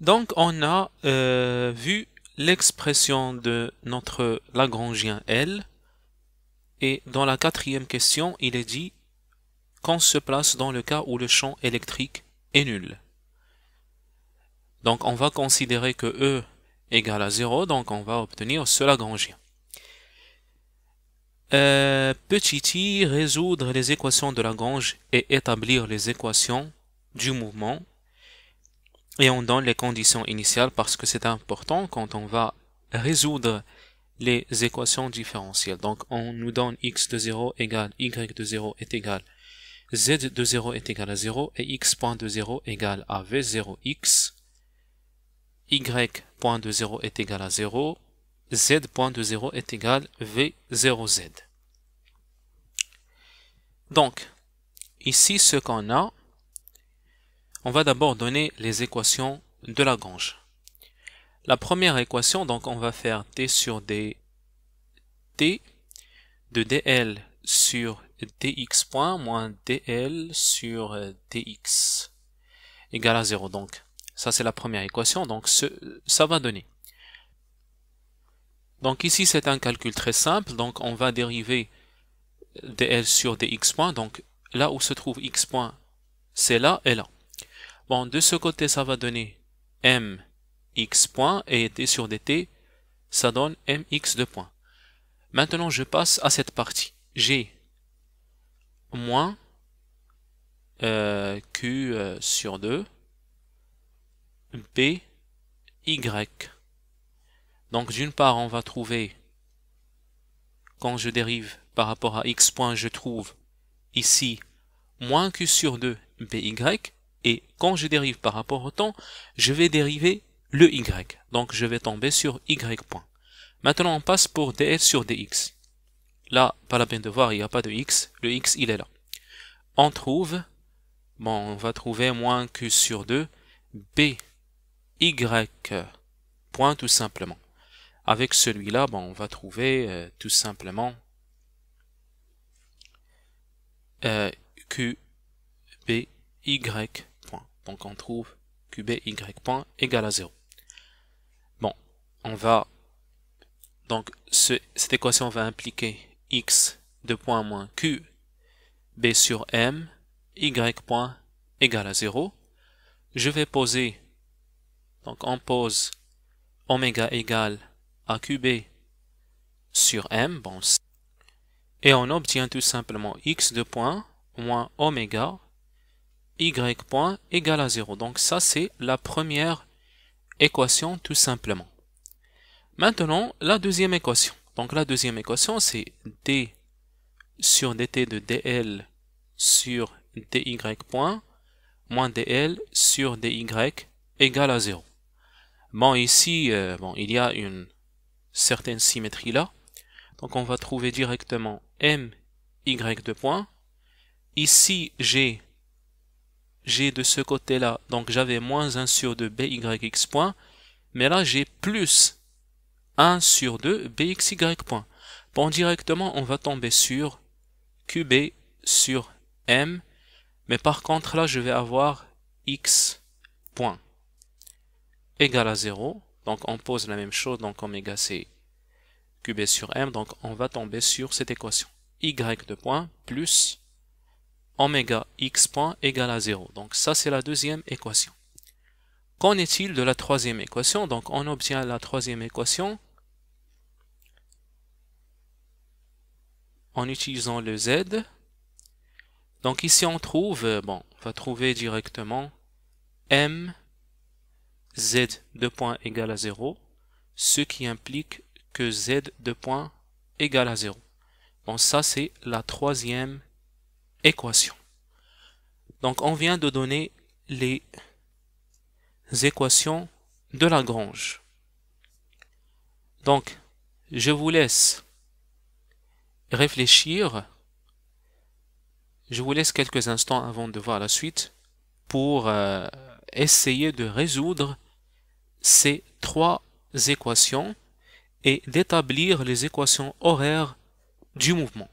Donc on a euh, vu l'expression de notre Lagrangien L. Et dans la quatrième question, il est dit qu'on se place dans le cas où le champ électrique est nul. Donc on va considérer que E égale à 0, donc on va obtenir ce Lagrangien. Euh, petit i, résoudre les équations de Lagrange et établir les équations du mouvement et on donne les conditions initiales parce que c'est important quand on va résoudre les équations différentielles. Donc on nous donne x de 0 égale y de 0 est égal z de 0 est égal à 0 et x point de 0 égale à v0x, y point de 0 est égal à 0, z point de 0 est égal v0z. Donc, ici ce qu'on a, on va d'abord donner les équations de Lagrange. La première équation, donc on va faire t sur dt de dl sur dx point moins dl sur dx égale à 0. Donc ça c'est la première équation, donc ça va donner. Donc ici c'est un calcul très simple, donc on va dériver dl sur dx point, donc là où se trouve x point c'est là et là. Bon, de ce côté, ça va donner mx point et t sur dt, ça donne mx de point. Maintenant, je passe à cette partie. J'ai moins euh, q euh, sur 2 py. Donc d'une part, on va trouver, quand je dérive par rapport à x point, je trouve ici moins q sur 2 py, et quand je dérive par rapport au temps, je vais dériver le y. Donc je vais tomber sur y point. Maintenant on passe pour dl sur dx. Là, pas la peine de voir, il n'y a pas de x. Le x, il est là. On trouve, bon, on va trouver moins q sur 2, y point tout simplement. Avec celui-là, on va trouver euh, tout simplement euh, q, b, y donc on trouve QBY point égal à 0. Bon, on va... Donc cette équation va impliquer X de point moins Q B sur M Y point égal à 0. Je vais poser... Donc on pose oméga égal à QB sur M. Bon, et on obtient tout simplement X de point moins oméga y point égale à 0. Donc ça, c'est la première équation tout simplement. Maintenant, la deuxième équation. Donc la deuxième équation, c'est d sur dt de dl sur dy point moins dl sur dy égale à 0. Bon, ici, euh, bon, il y a une certaine symétrie là. Donc on va trouver directement m y de point Ici, j'ai j'ai de ce côté-là, donc j'avais moins 1 sur 2 x point, mais là j'ai plus 1 sur 2 bxy point. Bon, directement, on va tomber sur qb sur m, mais par contre là je vais avoir x point égal à 0, donc on pose la même chose, donc oméga c'est qb sur m, donc on va tomber sur cette équation y de point plus oméga x point égale à 0. Donc ça, c'est la deuxième équation. Qu'en est-il de la troisième équation Donc on obtient la troisième équation en utilisant le z. Donc ici, on trouve, euh, bon, on va trouver directement m z de point égale à 0, ce qui implique que z de point égale à 0. Bon, ça c'est la troisième équation Donc on vient de donner les équations de Lagrange. Donc je vous laisse réfléchir. Je vous laisse quelques instants avant de voir la suite pour euh, essayer de résoudre ces trois équations et d'établir les équations horaires du mouvement.